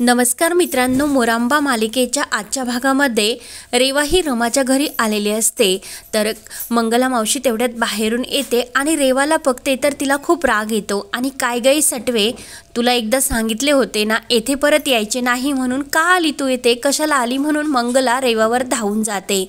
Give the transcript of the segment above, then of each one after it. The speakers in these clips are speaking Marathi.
नमस्कार मित्रांनो मोरांबा मालिकेच्या आजच्या भागामध्ये रेवा ही रमाच्या घरी आलेली असते तर मंगला मावशी तेवढ्यात बाहेरून येते आणि रेवाला बघते तर तिला खूप राग येतो आणि काय गाई सटवे तुला एकदा सांगितले होते ना येथे परत यायचे नाही म्हणून का आली तू येते कशाला आली म्हणून मंगला रेवावर धावून जाते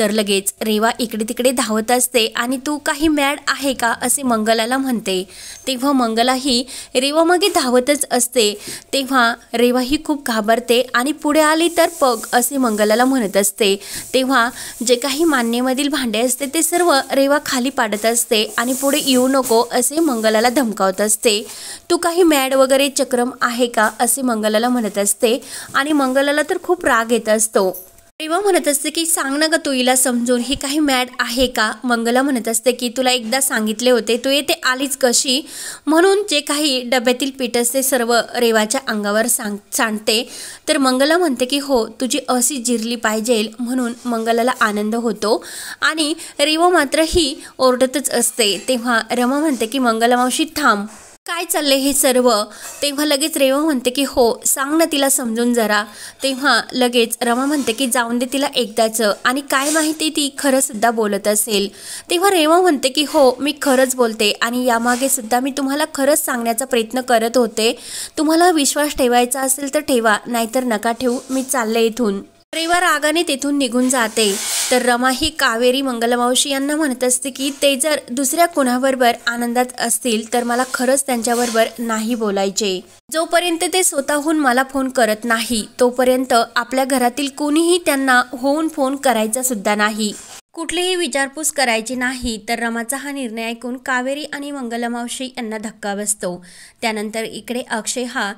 तर लगेच रेवा इकडे तिकडे धावत असते आणि तू काही मॅड आहे का असे मंगलाला म्हणते तेव्हा मंगलाही ही रेवा मागे धावतच असते तेव्हा रेवा ही खूप घाबरते आणि पुढे आली तर पग असे मंगलाला म्हणत असते तेव्हा जे काही मान्यमधील भांडे असते ते सर्व रेवा खाली पाडत असते आणि पुढे येऊ नको असे मंगलाला धमकावत असते तू काही मॅड वगैरे चक्रम आहे का असे मंगलाला म्हणत असते आणि मंगलाला तर खूप राग येत असतो रेवा म्हणत असते की सांग ना ग तुईला समजून हे काही मॅड आहे का मंगला म्हणत असते की तुला एकदा सांगितले होते तू येते आलीच कशी म्हणून जे काही डब्यातील पीठ असते सर्व रेवाच्या अंगावर सांग सांडते तर मंगला म्हणते की हो तुझी अशी जिरली पाहिजे म्हणून मंगलाला आनंद होतो आणि रेवा मात्र ही ओरडतच असते तेव्हा रमा म्हणते की मंगला थांब काय चालले हे सर्व तेव्हा लगेच रेवा म्हणते की हो सांग ना तिला समजून जरा तेव्हा लगेच रमा म्हणते की जाऊन दे तिला एकदाचं आणि काय माहिती ती खरंसुद्धा बोलत असेल तेव्हा रेवा म्हणते की हो मी खरंच बोलते आणि यामागे सुद्धा मी तुम्हाला खरंच सांगण्याचा प्रयत्न करत होते तुम्हाला विश्वास ठेवायचा असेल तर ठेवा नाहीतर नका ठेवू मी चालले इथून परिवार रागाने तेथून निघून जाते तर रमा ही कावेरी मंगलमावशी यांना म्हणत असते की ते जर दुसऱ्या कुणाबरोबर आनंदात असतील तर मला खरंच त्यांच्याबरोबर नाही बोलायचे जोपर्यंत ते स्वतःहून मला फोन करत नाही तोपर्यंत आपल्या घरातील कोणीही त्यांना होऊन फोन करायचा सुद्धा नाही कुठलीही विचारपूस करायची नाही तर रमाचा हा निर्णय ऐकून कावेरी आणि मंगलमावशी यांना धक्का बसतो त्यानंतर इकडे अक्षय हा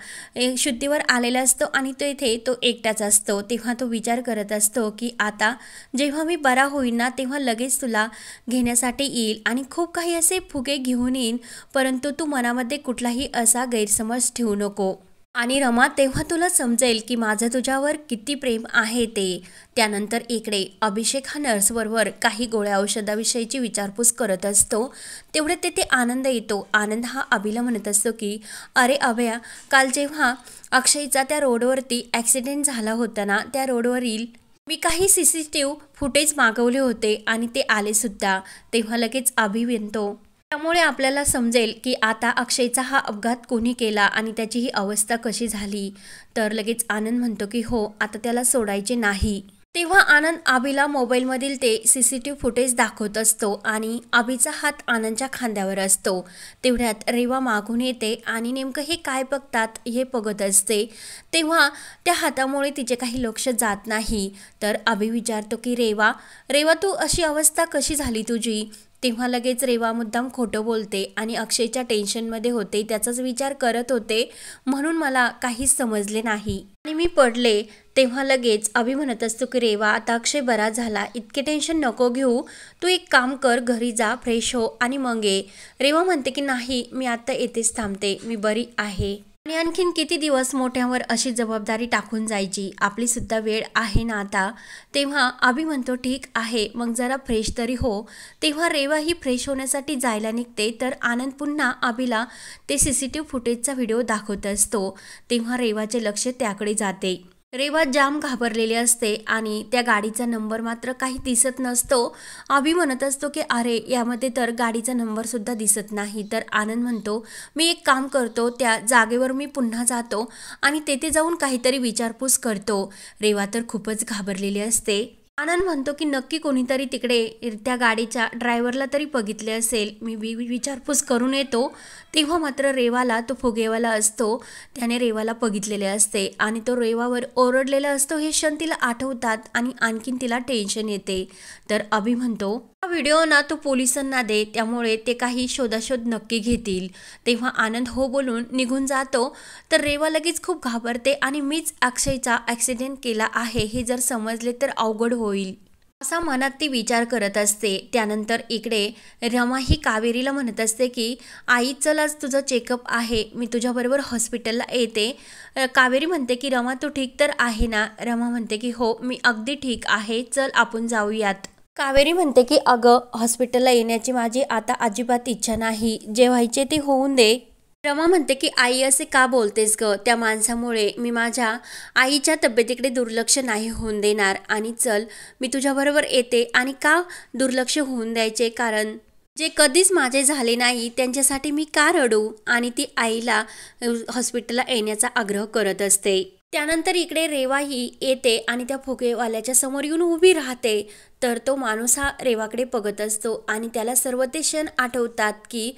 शुद्धीवर आलेला असतो आणि तो इथे तो एकटाच असतो तेव्हा तो विचार करत असतो की आता जेव्हा मी बरा होईन ना तेव्हा लगेच तुला घेण्यासाठी येईल आणि खूप काही असे फुगे घेऊन येईन परंतु तू मनामध्ये कुठलाही असा गैरसमज ठेवू नको आणि रमा तेव्हा तुला समजेल की माझं तुझ्यावर किती प्रेम आहे ते त्यानंतर इकडे अभिषेक हा नर्सबरोबर काही गोळ्या औषधाविषयीची विचारपूस करत असतो तेवढे तेथे आनंद येतो आनंद हा अभिला म्हणत असतो की अरे अभया काल जेव्हा अक्षयचा त्या रोडवरती ॲक्सिडेंट झाला होता ना त्या रोडवरील मी काही C C T V footage मागवले होते आणि ते आलेसुद्धा तेव्हा लगेच अभि त्यामुळे आपल्याला समजेल की आता अक्षयचा हा अपघात कोणी केला आणि त्याची ही अवस्था कशी झाली तर लगेच आनंद म्हणतो की हो आता त्याला सोडायचे नाही तेव्हा आनंद आबीला मोबाईलमधील ते C C T V footage दाखवत असतो आणि आबीचा हात आनंदच्या खांद्यावर असतो तेवढ्यात रेवा मागून येते आणि नेमकं हे काय बघतात हे बघत असते तेव्हा त्या हातामुळे तिचे काही लक्ष जात नाही तर आबी विचारतो की रेवा रेवा तू अशी अवस्था कशी झाली तुझी तेव्हा लगेच रेवा मुद्दाम खोटं बोलते आणि अक्षयच्या टेन्शनमध्ये होते त्याचाच विचार करत होते म्हणून मला काहीच समजले नाही आणि मी पडले तेव्हा लगेच अभि म्हणत असतो की रेवा आता अक्षय बरा झाला इतके टेन्शन नको घेऊ तू एक काम कर घरी जा फ्रेश हो आणि मग ये रेवा म्हणते की नाही मी आता येथेच थांबते मी बरी आहे आणि आणखीन किती दिवस मोठ्यावर अशी जबाबदारी टाकून जायची आपली सुद्धा वेळ आहे ना आता तेव्हा आबी म्हणतो ठीक आहे मग जरा फ्रेश तरी हो तेव्हा रेवा ही फ्रेश होण्यासाठी जायला निघते तर आनंद पुन्हा आबीला ते सी सी टी व्ही फुटेजचा व्हिडिओ दाखवत असतो तेव्हा रेवाचे लक्ष त्याकडे जाते रेवा जाम घाबरलेली असते आणि त्या गाडीचा नंबर मात्र काही दिसत नसतो आभी म्हणत असतो की अरे यामध्ये तर गाडीचा नंबरसुद्धा दिसत नाही तर आनंद म्हणतो मी एक काम करतो त्या जागेवर मी पुन्हा जातो आणि तेथे जाऊन काहीतरी विचारपूस करतो रेवा तर खूपच घाबरलेली असते आनंद म्हणतो की नक्की कोणीतरी तिकडे त्या गाडीच्या ड्रायव्हरला तरी बघितले असेल मी वि विचारपूस करून येतो तेव्हा मात्र रेवाला तो फुगेवाला असतो त्याने रेवाला बघितलेले असते आणि तो रेवावर ओरडलेला असतो हे क्षण तिला आठवतात आणि आणखीन तिला टेन्शन येते तर अभि म्हणतो हा व्हिडिओ ना तो पोलिसांना दे त्यामुळे ते काही शोधाशोध नक्की घेतील तेव्हा आनंद हो बोलून निघून जातो तर रेवा लगेच खूप घाबरते आणि मीच अक्षयचा ॲक्सिडेंट केला आहे हे जर समजले तर अवघड होईल असा मनात ती विचार करत असते त्यानंतर इकडे रमा ही कावेरीला म्हणत असते की आई चल आज तुझं चेकअप आहे मी तुझ्याबरोबर हॉस्पिटलला येते कावेरी म्हणते की रमा तू ठीक तर आहे ना रमा म्हणते की हो मी अगदी ठीक आहे चल आपण जाऊयात कावेरी म्हणते की अगं हॉस्पिटलला येण्याची माझी आता अजिबात इच्छा नाही जे व्हायचे ते होऊन दे रमा म्हणते की आई असे का बोलतेस ग त्या माणसामुळे मी माझ्या आईच्या तब्येतीकडे दुर्लक्ष नाही होऊन देणार आणि चल मी तुझ्याबरोबर येते आणि का दुर्लक्ष होऊन द्यायचे कारण जे कधीच माझे झाले नाही त्यांच्यासाठी मी का रडू आणि ती आईला हॉस्पिटलला येण्याचा आग्रह करत असते त्यानंतर इकडे रेवाही येते आणि त्या फुगेवाल्याच्या समोर येऊन उभी राहते तर तो माणूस हा रेवाकडे बघत असतो आणि त्याला सर्व ते क्षण आठवतात की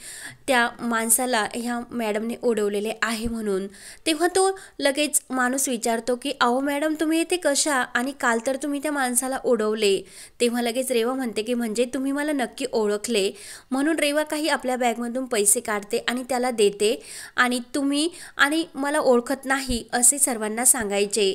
त्या माणसाला ह्या मॅडमने ओढवलेले आहे म्हणून तेव्हा तो लगेच माणूस विचारतो की अहो मॅडम तुम्ही येते कशा आणि काल तर तुम्ही त्या माणसाला ओढवले तेव्हा लगेच रेवा म्हणते की म्हणजे तुम्ही मला नक्की ओळखले म्हणून रेवा काही आपल्या बॅगमधून पैसे काढते आणि त्याला देते आणि तुम्ही आणि मला ओळखत नाही असे सर्वांना सांगायचे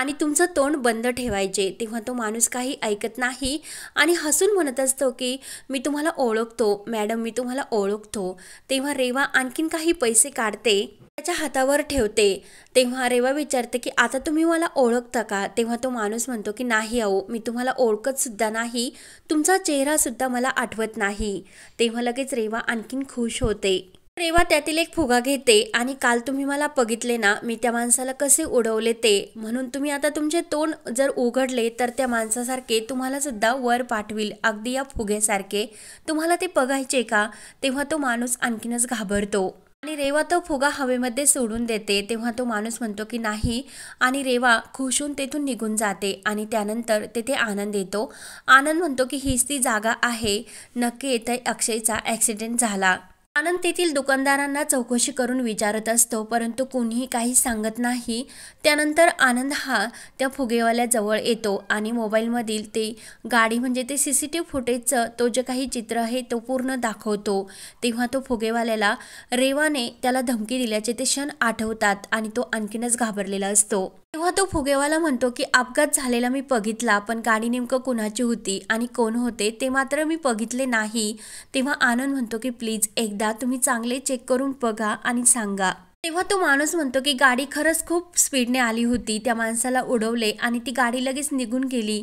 आणि तुमचं तोंड बंद ठेवायचे तेव्हा तो माणूस काही ऐकत नाही आणि हसून म्हणत असतो की मी तुम्हाला ओळखतो मॅडम मी तुम्हाला ओळखतो तेव्हा रेवा आणखीन काही पैसे काढते त्याच्या हातावर ठेवते तेव्हा रेवा विचारते की आता तुम्ही मला ओळखता का तेव्हा तो माणूस म्हणतो की नाही अहो मी तुम्हाला ओळखतसुद्धा नाही तुमचा चेहरासुद्धा मला आठवत नाही तेव्हा लगेच रेवा आणखीन खुश होते रेवा त्यातील एक फुगा घेते आणि काल तुम्ही मला बघितले ना मी त्या माणसाला कसे उडवले ते म्हणून तुम्ही आता तुमचे तोंड जर उघडले तर त्या माणसासारखे तुम्हाला सुद्धा वर पाठविल अगदी या फुगेसारखे तुम्हाला ते बघायचे का तेव्हा तो माणूस आणखीनच घाबरतो आणि रेवा तो फुगा हवेमध्ये सोडून देते तेव्हा तो माणूस म्हणतो की नाही आणि रेवा खुशून तेथून निघून जाते आणि त्यानंतर तेथे आनंद येतो आनंद म्हणतो की हीच ती जागा आहे नक्की येथे अक्षयचा ॲक्सिडेंट झाला आनंद तेथील दुकानदारांना चौकशी करून विचारत असतो परंतु कोणीही काही सांगत नाही त्यानंतर आनंद हा त्या फुगेवाल्याजवळ येतो आणि मोबाईलमधील ते गाडी म्हणजे ते सी सी टी व्ही फुटेजचं तो जे काही चित्र आहे तो पूर्ण दाखवतो तेव्हा तो फुगेवाल्याला रेवाने त्याला धमकी दिल्याचे ते क्षण आठवतात आणि तो आणखीनच घाबरलेला असतो तेव्हा तो फुगेवाला म्हणतो की अपघात झालेला मी बघितला पण गाडी नेमकं कोणाची होती आणि कोण होते ते मात्र मी बघितले नाही तेव्हा आनंद म्हणतो की प्लीज एकदा तुम्ही चांगले चेक करून बघा आणि सांगा तेव्हा तो माणूस म्हणतो की गाडी खरंच खूप स्पीडने आली होती त्या माणसाला उडवले आणि ती गाडी लगेच निघून गेली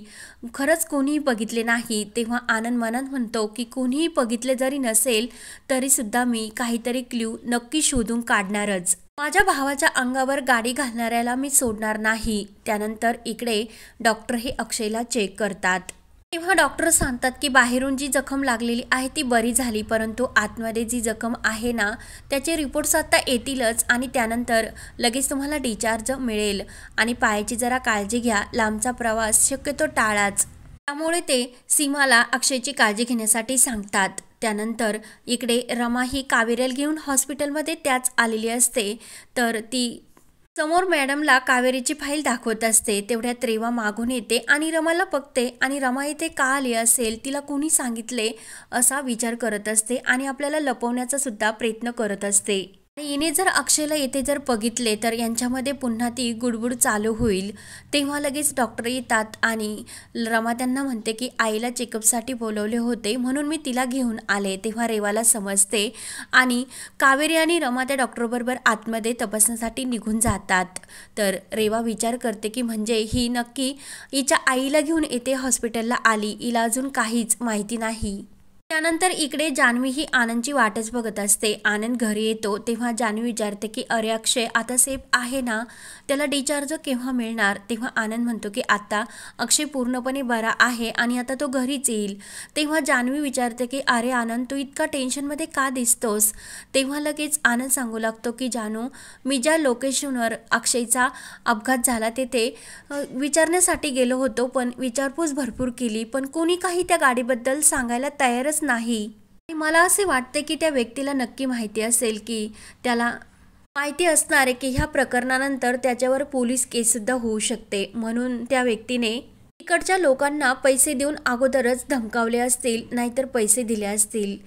खरंच कोणीही बघितले नाही तेव्हा आनंद मनात म्हणतो की कोणीही बघितले जरी नसेल तरीसुद्धा मी काहीतरी क्ल्यू नक्की शोधून काढणारच माझ्या भावाच्या अंगावर गाडी घालणाऱ्याला मी सोडणार नाही त्यानंतर इकडे डॉक्टर हे अक्षयला चेक करतात तेव्हा डॉक्टर सांगतात की बाहेरून जी जखम लागलेली आहे ती बरी झाली परंतु आतमध्ये जी जखम आहे ना त्याचे रिपोर्ट्स आता येतीलच आणि त्यानंतर लगेच तुम्हाला डिचार्ज मिळेल आणि पायाची जरा काळजी घ्या लांबचा प्रवास शक्यतो टाळाच त्यामुळे ते सीमाला अक्षयची काळजी घेण्यासाठी सांगतात त्यानंतर इकडे रमा ही कावेरेल घेऊन हॉस्पिटलमध्ये त्याच आलेली असते तर ती समोर मॅडमला कावेरीची फाईल दाखवत असते तेवढ्यात रेवा मागून येते आणि रमाला बघते आणि रमा इथे का आली असेल तिला कोणी सांगितले असा विचार करत असते आणि आपल्याला लपवण्याचा सुद्धा प्रयत्न करत असते हिने जर अक्षयला येथे जर बघितले तर यांच्यामध्ये पुन्हा ती गुडबुड चालू होईल तेव्हा लगेच डॉक्टर येतात आणि रमा त्यांना म्हणते की आईला चेकअपसाठी बोलवले होते म्हणून मी तिला घेऊन आले तेव्हा रेवाला समजते आणि कावेरी आणि रमा त्या डॉक्टरबरोबर आतमध्ये तपासण्यासाठी निघून जातात तर रेवा विचार करते की म्हणजे ही नक्की हिच्या आईला घेऊन येते हॉस्पिटलला आली हिला अजून काहीच माहिती नाही त्यानंतर इकडे जान्हवी ही आनंदची वाटच बघत असते आनंद घरी येतो तेव्हा जान्हवी विचारते की अरे अक्षय आता सेफ आहे ना त्याला डिचार्ज केव्हा मिळणार तेव्हा आनंद म्हणतो की आता अक्षय पूर्णपणे बरा आहे आणि आता तो घरीच येईल तेव्हा जान्हवी विचारते की अरे आनंद तू इतका टेन्शनमध्ये का दिसतोस तेव्हा लगेच आनंद सांगू लागतो की जानू मी ज्या लोकेशनवर अक्षयचा अपघात झाला तेथे विचारण्यासाठी गेलो होतो पण विचारपूस भरपूर केली पण कोणी काही त्या गाडीबद्दल सांगायला तयारच नाही मला असे वाटते की त्या व्यक्तीला नक्की माहिती असेल की त्याला माहिती असणार आहे की ह्या प्रकरणानंतर त्याच्यावर पोलीस केस सुद्धा होऊ शकते म्हणून त्या व्यक्तीने तिकडच्या लोकांना पैसे देऊन अगोदरच धमकावले असतील नाहीतर पैसे दिले असतील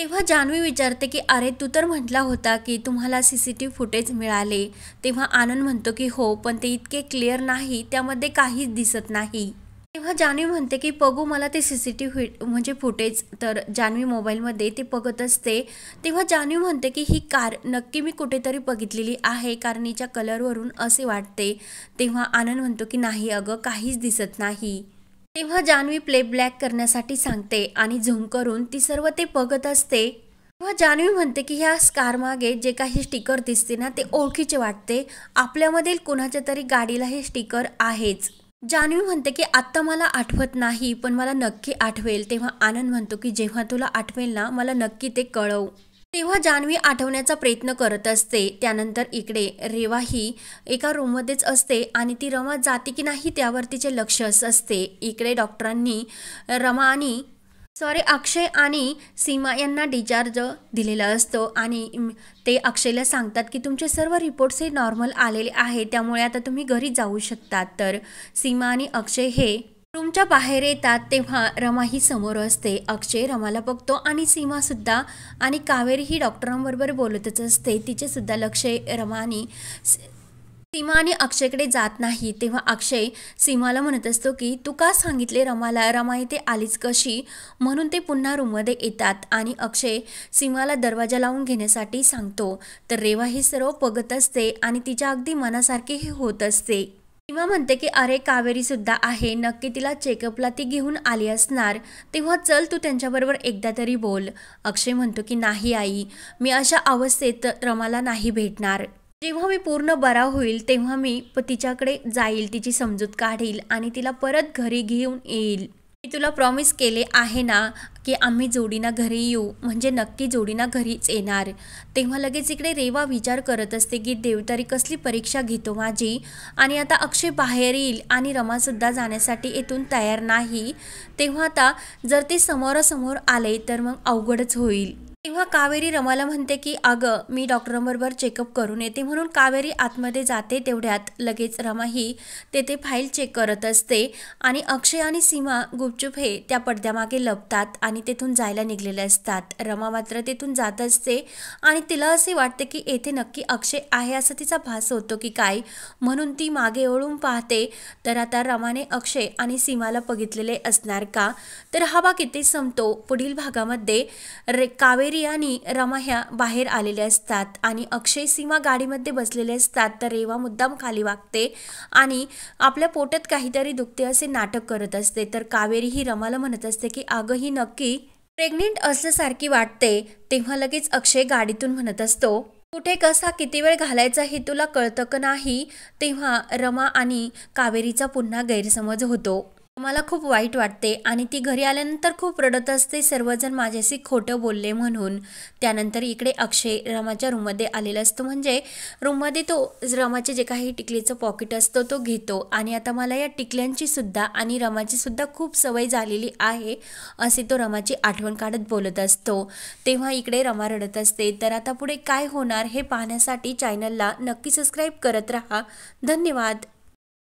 तेव्हा जान्हवी विचारते की अरे तू तर म्हटला होता की तुम्हाला C C T V footage मिळाले तेव्हा आनंद म्हणतो की हो पण ते इतके क्लिअर नाही त्यामध्ये काहीच दिसत नाही तेव्हा जान्हवी म्हणते की बघू मला ते सी सी टी व्ही म्हणजे फुटेज तर जान्हवी मोबाईलमध्ये ते बघत असते तेव्हा जान्हवी म्हणते की ही कार नक्की मी कुठेतरी बघितलेली आहे कारण हिच्या कलरवरून असे वाटते तेव्हा आनंद म्हणतो की नाही अगं काहीच दिसत नाही तेव्हा जान्हवी प्ले ब्लॅक करण्यासाठी सांगते आणि झूम करून ती सर्व ते बघत असते तेव्हा जान्हवी म्हणते की ह्या स्कार मागे जे काही स्टिकर दिसते ना ते ओळखीचे वाटते आपल्यामधील कोणाच्या तरी गाडीला हे स्टिकर आहेच जानवी म्हणते की आत्ता मला आठवत नाही पण मला नक्की आठवेल तेव्हा आनंद म्हणतो की जेव्हा तुला आठवेल ना मला नक्की ते कळव तेव्हा जान्हवी आठवण्याचा प्रयत्न करत असते त्यानंतर इकडे रेवा ही एका रूममध्येच असते आणि ती रमा जाते की नाही त्यावर तिचे लक्ष असते इकडे डॉक्टरांनी रमा आणि सॉरी अक्षय आणि सीमा यांना डिचार्ज दिलेला असतो आणि ते अक्षयला सांगतात की तुमचे सर्व रिपोर्ट्स हे नॉर्मल आलेले आहे त्यामुळे आता तुम्ही घरी जाऊ शकतात तर सीमा आणि अक्षय हे रूमच्या बाहेर येतात तेव्हा रमा ही समोर असते अक्षय रमाला बघतो आणि सीमासुद्धा आणि कावेरी ही डॉक्टरांबरोबर बोलतच असते तिचेसुद्धा लक्ष रमा आणि सीमा आणि अक्षयकडे जात नाही तेव्हा अक्षय सीमाला म्हणत असतो की तू का सांगितले रमाला रमा इथे आलीच कशी म्हणून ते पुन्हा रूममध्ये येतात आणि अक्षय सीमाला दरवाजा लावून घेण्यासाठी सांगतो तर रेवा ही सर्व बघत असते आणि तिच्या अगदी मनासारखे हे होत असते सीमा म्हणते की अरे कावेरी सुद्धा आहे नक्की तिला चेकअपला ती घेऊन आली असणार तेव्हा चल तू त्यांच्याबरोबर एकदा तरी बोल अक्षय म्हणतो की नाही आई मी अशा अवस्थेत रमाला नाही भेटणार जेव्हा मी पूर्ण बरा होईल तेव्हा मी तिच्याकडे जाईल तिची समजूत काढील आणि तिला परत घरी घेऊन येईल मी तुला प्रॉमिस केले आहे ना की आम्ही जोडीना घरी येऊ म्हणजे नक्की जोडीना घरीच येणार तेव्हा लगेच इकडे रेवा विचार करत असते की देवतारी कसली परीक्षा घेतो माझी आणि आता अक्षय बाहेर येईल आणि रमासुद्धा जाण्यासाठी येथून तयार नाही तेव्हा आता जर ते समोरासमोर आले तर मग अवघडच होईल तेव्हा कावेरी रमाला म्हणते की अगं मी डॉक्टरांबरोबर चेकअप करून येते म्हणून कावेरी आतमध्ये जाते तेवढ्यात लगेच रमा ही तेथे फाईल चेक करत असते आणि अक्षय आणि सीमा गुपचूप हे त्या पडद्यामागे लपतात आणि तेथून जायला निघलेले असतात रमा मात्र तेथून जात असते आणि तिला असे वाटते की येथे नक्की अक्षय आहे असं तिचा भास होतो की काय म्हणून ती मागे ओळून पाहते तर आता रमाने अक्षय आणि सीमाला बघितलेले असणार का तर हा भाग इथे संपतो पुढील भागामध्ये रे कावेरी कावेरी आणि रमा ह्या बाहेर आलेल्या असतात आणि अक्षय सीमा गाडीमध्ये बसलेले असतात तर रेवा मुद्दाम खाली वागते आणि आपल्या पोटात काहीतरी दुखते असे नाटक करत असते तर कावेरी ही रमाला म्हणत असते की अगं ही नक्की प्रेग्नेंट असल्यासारखी वाटते तेव्हा लगेच अक्षय गाडीतून म्हणत असतो कुठे कसा किती वेळ घालायचा हे तुला कळतं का नाही तेव्हा रमा आणि कावेरीचा पुन्हा गैरसमज होतो मला खूप वाईट वाटते आणि ती घरी आल्यानंतर खूप रडत असते सर्वजण माझ्याशी खोटं बोलले म्हणून त्यानंतर इकडे अक्षय रमाच्या रूममध्ये आलेला असतो म्हणजे रूममध्ये तो रमाचे जे काही टिकलीचं पॉकेट असतं तो घेतो आणि आता मला या टिकल्यांची सुद्धा आणि रमाची सुद्धा खूप सवय झालेली आहे असे तो रमाची आठवण काढत बोलत असतो तेव्हा इकडे रमा रडत असते तर आता पुढे काय होणार हे पाहण्यासाठी चॅनलला नक्की सबस्क्राईब करत राहा धन्यवाद